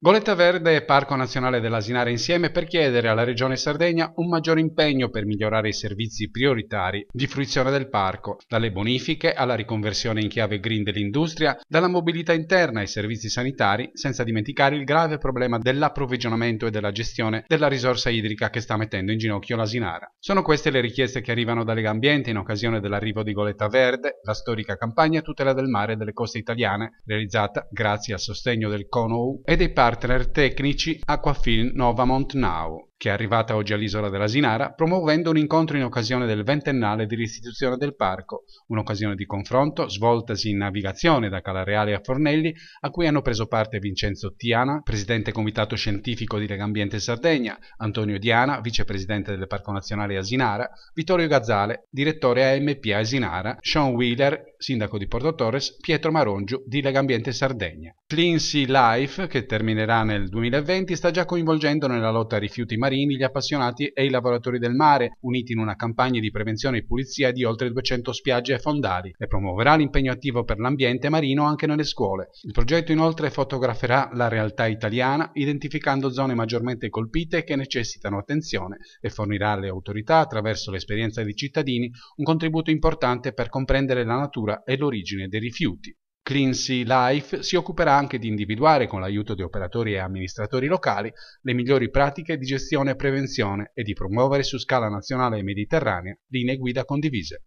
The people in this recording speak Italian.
Goletta Verde e Parco Nazionale dell'Asinara insieme per chiedere alla Regione Sardegna un maggior impegno per migliorare i servizi prioritari di fruizione del parco, dalle bonifiche alla riconversione in chiave green dell'industria, dalla mobilità interna ai servizi sanitari, senza dimenticare il grave problema dell'approvvigionamento e della gestione della risorsa idrica che sta mettendo in ginocchio l'Asinara. Sono queste le richieste che arrivano da Lega Ambiente in occasione dell'arrivo di Goletta Verde, la storica campagna tutela del mare e delle coste italiane, realizzata grazie al sostegno del CONOU e dei parchi partner tecnici Aquafil Novamont Now che è arrivata oggi all'isola della Sinara, promuovendo un incontro in occasione del ventennale di restituzione del parco, un'occasione di confronto svoltasi in navigazione da Calareale a Fornelli, a cui hanno preso parte Vincenzo Tiana, presidente comitato scientifico di Legambiente Sardegna, Antonio Diana, vicepresidente del Parco Nazionale Asinara, Vittorio Gazzale, direttore AMP Asinara, Sean Wheeler, sindaco di Porto Torres, Pietro Marongiu di Legambiente Sardegna. Clean Sea Life, che terminerà nel 2020, sta già coinvolgendo nella lotta a rifiuti marini marini, gli appassionati e i lavoratori del mare, uniti in una campagna di prevenzione e pulizia di oltre 200 spiagge e fondali e promuoverà l'impegno attivo per l'ambiente marino anche nelle scuole. Il progetto inoltre fotograferà la realtà italiana, identificando zone maggiormente colpite che necessitano attenzione e fornirà alle autorità, attraverso l'esperienza dei cittadini, un contributo importante per comprendere la natura e l'origine dei rifiuti. Cleansea Life si occuperà anche di individuare, con l'aiuto di operatori e amministratori locali, le migliori pratiche di gestione e prevenzione e di promuovere su scala nazionale e mediterranea linee guida condivise.